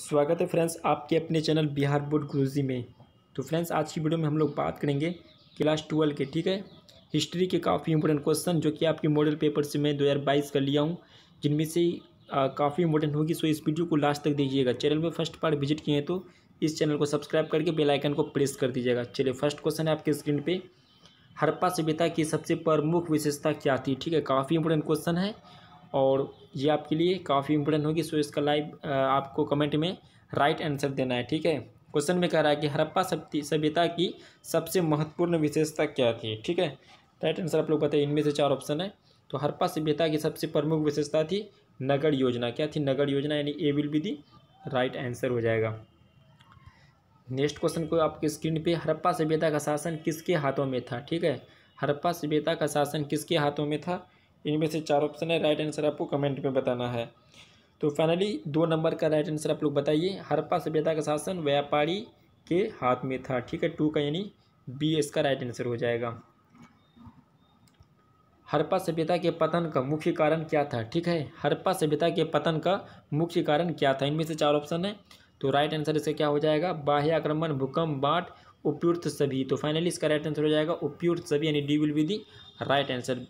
स्वागत है फ्रेंड्स आपके अपने चैनल बिहार बोर्ड गुरुजी में तो फ्रेंड्स आज की वीडियो में हम लोग बात करेंगे क्लास ट्वेल्व के ठीक है हिस्ट्री के काफ़ी इंपॉर्टेंट क्वेश्चन जो कि आपके मॉडल पेपर से मैं 2022 का लिया हूँ जिनमें से काफ़ी इंपॉर्टेंट होगी सो इस वीडियो को लास्ट तक देखिएगा चैनल में फर्स्ट पार्ट विजिट किए हैं तो इस चैनल को सब्सक्राइब करके बेलाइकन को प्रेस कर दीजिएगा चलिए फर्स्ट क्वेश्चन है आपके स्क्रीन पर हरप्पा सभ्यता की सबसे प्रमुख विशेषता क्या थी ठीक है काफ़ी इंपॉर्टेंट क्वेश्चन है और ये आपके लिए काफ़ी इंपॉर्टेंट होगी सो इसका लाइव आपको कमेंट में राइट आंसर देना है ठीक है क्वेश्चन में कह रहा है कि हरप्पा सभ्यता की सबसे महत्वपूर्ण विशेषता क्या थी ठीक है राइट आंसर आप लोग बताइए इनमें से चार ऑप्शन है तो हरप्पा सभ्यता की सबसे प्रमुख विशेषता थी नगर योजना क्या थी नगर योजना यानी A will be the right answer हो जाएगा नेक्स्ट क्वेश्चन को आपके स्क्रीन पे हरप्पा सभ्यता का शासन किसके हाथों में था ठीक है हरप्पा सभ्यता का शासन किसके हाथों में था इनमें से चार ऑप्शन है राइट आंसर आपको कमेंट में बताना है तो फाइनली दो नंबर का राइट आंसर आप लोग बताइए हरप्पा सभ्यता का शासन व्यापारी के हाथ में था ठीक है टू का यानी बी इसका राइट आंसर हो जाएगा हरप्पा सभ्यता के पतन का मुख्य कारण क्या था ठीक है हरप्पा सभ्यता के पतन का मुख्य कारण क्या था इनमें से चार ऑप्शन है तो राइट आंसर इसका क्या हो जाएगा बाह्य आक्रमण भूकंप बाट उपयुक्त सभी तो फाइनली इसका राइट आंसर हो जाएगा उपयुक्त सभी यानी D will be the right answer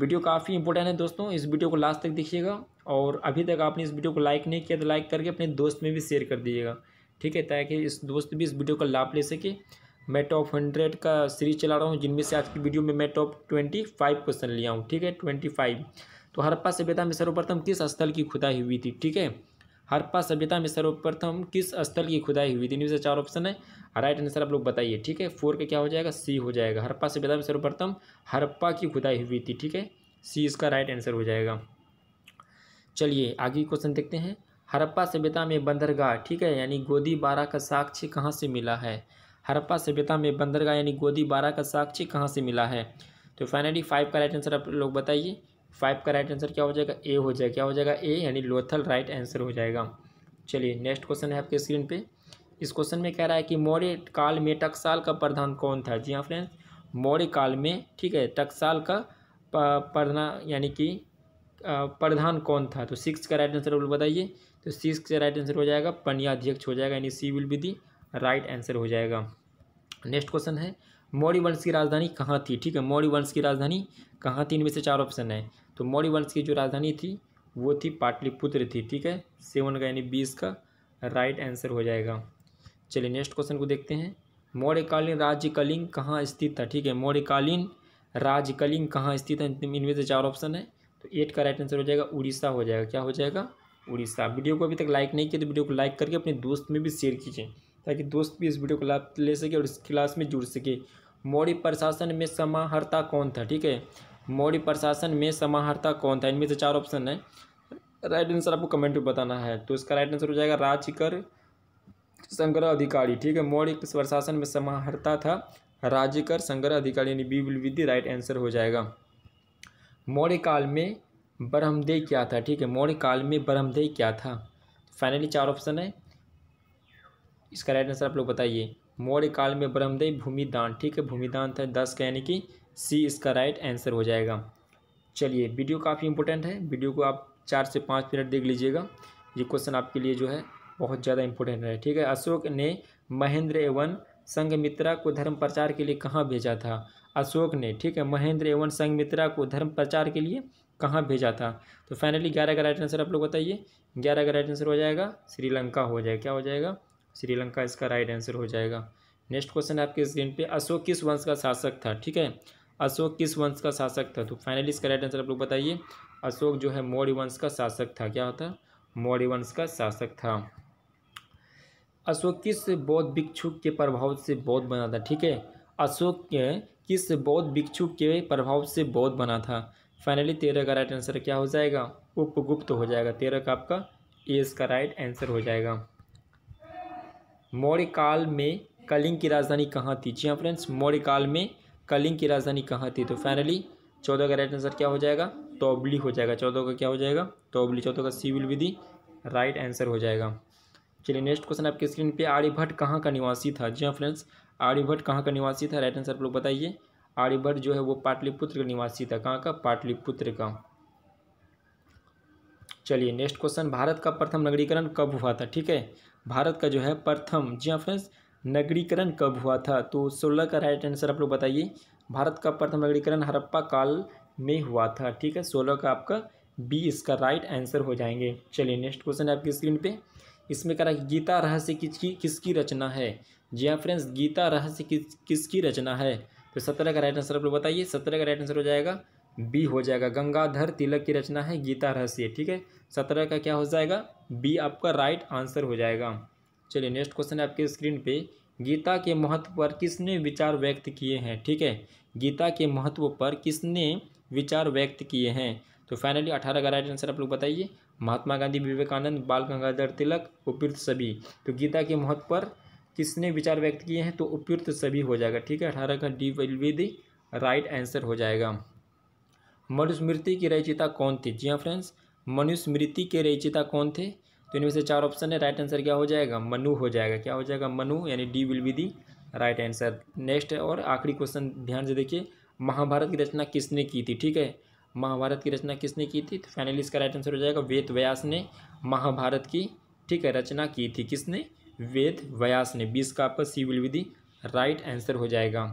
video काफ़ी इंपॉर्टेंट है दोस्तों इस वीडियो को लास्ट तक देखिएगा और अभी तक आपने इस वीडियो को लाइक नहीं किया तो लाइक करके अपने दोस्त में भी शेयर कर दीजिएगा ठीक है ताकि इस दोस्त भी इस वीडियो का लाभ ले सके मैं टॉप हंड्रेड का सीरीज चला रहा हूँ जिनमें से आज की वीडियो में मैं टॉप ट्वेंटी फाइव क्वेश्चन लिया हूँ ठीक है ट्वेंटी फाइव तो हरप्पा सभ्यता में सर्वप्रथम किस स्थल की खुदाई हुई थी ठीक है हरप्पा सभ्यता में सर्वप्रथम किस स्थल की खुदाई हुई थी इनमें से चार ऑप्शन है राइट आंसर आप लोग बताइए ठीक है फोर का क्या हो जाएगा सी हो जाएगा हरप्पा सभ्यता में सर्वप्रथम हरप्पा की खुदाई हुई थी ठीक है सी इसका राइट आंसर हो जाएगा चलिए आगे क्वेश्चन देखते हैं हरप्पा सभ्यता में बंदरगाह ठीक है यानी गोदी बारह का साक्ष्य कहाँ से मिला है हरप्पा सभ्यता में बंदरगाह यानी गोदी बारह का साक्ष्य कहाँ से मिला है तो फाइनली फाइव का राइट आंसर आप लोग बताइए फाइव का राइट आंसर क्या हो जाएगा ए हो जाएगा क्या हो जाएगा ए यानी लोथल राइट आंसर हो जाएगा चलिए नेक्स्ट क्वेश्चन है आपके स्क्रीन पे इस क्वेश्चन में कह रहा है कि मौर्य काल में टकसाल का प्रधान कौन था जी हाँ फ्रेंड्स मौर्य काल में ठीक है टकसाल का प्रधान यानी कि प्रधान कौन था तो सिक्स का राइट आंसर बताइए तो सिक्स का राइट आंसर हो जाएगा अध्यक्ष हो जाएगा यानी C will be the right answer हो जाएगा नेक्स्ट क्वेश्चन है मौर्य वंश की राजधानी कहाँ थी ठीक है मौर्य वंश की राजधानी कहाँ थी इनमें से चार ऑप्शन है तो मौर्य वंश की जो राजधानी थी वो थी पाटलिपुत्र थी ठीक है सेवन का यानी बीस का राइट आंसर हो जाएगा चलिए नेक्स्ट क्वेश्चन को देखते हैं मौर्यकालीन राज्य कलिंग कहाँ स्थित था ठीक है मौर्यकालीन राज्य कलिंग कहाँ स्थित है इनमें से चार ऑप्शन है तो एट का राइट आंसर हो जाएगा उड़ीसा हो जाएगा क्या हो जाएगा उड़ीसा वीडियो को अभी तक लाइक नहीं किया तो वीडियो को लाइक करके अपने दोस्त में भी शेयर कीजिए ताकि दोस्त भी इस वीडियो को लाभ ले सके और इस क्लास में जुड़ सके मौर्य प्रशासन में समाहर्ता कौन था ठीक है मौर्य प्रशासन में समाहर्ता कौन था इनमें से चार ऑप्शन है राइट आंसर आपको कमेंट में बताना है तो इसका राइट आंसर हो जाएगा राजकर संग्रह अधिकारी ठीक है मौर्य प्रशासन में समाहर्ता था राजकर संग्रह अधिकारी यानी B will with right answer हो जाएगा मौर्य काल में ब्रह्मदेय क्या था ठीक है मौर्य काल में ब्रह्मदेय क्या था फाइनली चार ऑप्शन है इसका राइट आंसर आप लोग बताइए मौर्य काल में ब्रह्मदेय भूमिदान ठीक है भूमिदान था दस का यानी कि सी इसका राइट आंसर हो जाएगा चलिए वीडियो काफ़ी इंपॉर्टेंट है वीडियो को आप चार से पाँच मिनट देख लीजिएगा ये क्वेश्चन आपके लिए जो है बहुत ज़्यादा इंपॉर्टेंट है ठीक है अशोक ने महेंद्र एवं संगमित्रा को धर्म प्रचार के लिए कहाँ भेजा था अशोक ने ठीक है महेंद्र एवं संगमित्रा को धर्म प्रचार के लिए कहाँ भेजा था तो फाइनली ग्यारह का राइट आंसर आप लोग बताइए ग्यारह का राइट आंसर हो जाएगा श्रीलंका हो जाएगा क्या हो जाएगा श्रीलंका इसका राइट आंसर हो जाएगा नेक्स्ट क्वेश्चन आपके स्क्रीन पे अशोक किस वंश का शासक था ठीक है अशोक किस वंश का शासक था तो फाइनली इसका राइट आंसर आप लोग बताइए अशोक जो है मौर्य वंश का शासक था क्या होता मौर्य वंश का शासक था अशोक किस बौद्ध भिक्षु के प्रभाव से बौद्ध बना था ठीक है अशोक किस बौद्ध भिक्षु के प्रभाव से बौद्ध बना था फाइनली तेरह का राइट आंसर क्या हो जाएगा उपगुप्त हो जाएगा तेरह का आपका ए इसका राइट आंसर हो जाएगा मौर्य काल में कलिंग की राजधानी कहाँ थी जी हाँ फ्रेंड्स मौर्य काल में कलिंग की राजधानी कहाँ थी तो फाइनली चौदह का राइट आंसर क्या हो जाएगा तोबली हो जाएगा चौदह का क्या हो जाएगा तोबली चौदह का सिविल विधि राइट आंसर हो जाएगा चलिए नेक्स्ट क्वेश्चन आपके स्क्रीन पे आर्यभट्ट कहाँ का निवासी था जी हाँ फ्रेंड्स आर्यभट्ट कहाँ का निवासी था राइट आंसर आप लोग बताइए आर्यभट्ट जो है वो पाटलिपुत्र का निवासी था कहाँ का पाटलिपुत्र का चलिए नेक्स्ट क्वेश्चन भारत का प्रथम नगरीकरण कब हुआ था ठीक है भारत का जो है प्रथम जी हाँ फ्रेंड्स नगरीकरण कब हुआ था तो सोलह का राइट आंसर आप लोग बताइए भारत का प्रथम नगरीकरण हड़प्पा काल में हुआ था ठीक है सोलह का आपका बी इसका राइट आंसर हो जाएंगे चलिए नेक्स्ट क्वेश्चन है आपकी स्क्रीन पे इसमें कह रहा है गीता रहस्य किसकी किसकी रचना है जी हाँ फ्रेंड्स गीता रहस्य किस किसकी रचना है तो सत्रह का राइट आंसर आप लोग बताइए सत्रह का राइट आंसर हो जाएगा बी हो जाएगा गंगाधर तिलक की रचना है गीता रहस्य ठीक है सत्रह का क्या हो जाएगा बी आपका राइट आंसर हो जाएगा चलिए नेक्स्ट क्वेश्चन है आपके स्क्रीन पे गीता के महत्व पर किसने विचार व्यक्त किए हैं ठीक है गीता के महत्व पर किसने विचार व्यक्त किए हैं तो फाइनली अठारह का राइट आंसर आप लोग बताइए महात्मा गांधी विवेकानंद बाल गंगाधर तिलक उपयुक्त सभी तो गीता के महत्व पर किसने विचार व्यक्त किए हैं तो उपयुक्त सभी हो जाएगा ठीक है अठारह का D will be the right answer हो जाएगा मनुस्मृति की रचिता कौन थी जी हाँ फ्रेंड्स मनुस्मृति के रचिता कौन थे तो इनमें से चार ऑप्शन है राइट आंसर क्या हो जाएगा मनु हो जाएगा क्या हो जाएगा मनु यानी D will be the right answer next है और आखिरी क्वेश्चन ध्यान से देखिए महाभारत की रचना किसने की थी ठीक है महाभारत की रचना किसने की थी तो फाइनली इसका राइट आंसर हो जाएगा वेद व्यास ने महाभारत की ठीक है रचना की थी किसने वेद व्यास ने बीस का आपका C will be the right answer हो जाएगा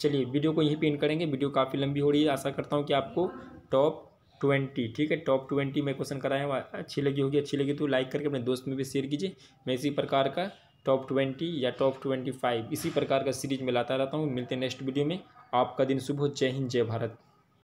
चलिए वीडियो को यहीं पेंट करेंगे वीडियो काफ़ी लंबी हो रही है आशा करता हूँ कि आपको टॉप ट्वेंटी ठीक है टॉप ट्वेंटी में क्वेश्चन कराया हैं अच्छी लगी होगी अच्छी लगी तो लाइक करके अपने दोस्त में भी शेयर कीजिए मैं इसी प्रकार का टॉप ट्वेंटी या टॉप ट्वेंटी फाइव इसी प्रकार का सीरीज में लाता रहता हूँ मिलते हैं नेक्स्ट वीडियो में आपका दिन शुभ हो जय हिंद जय भारत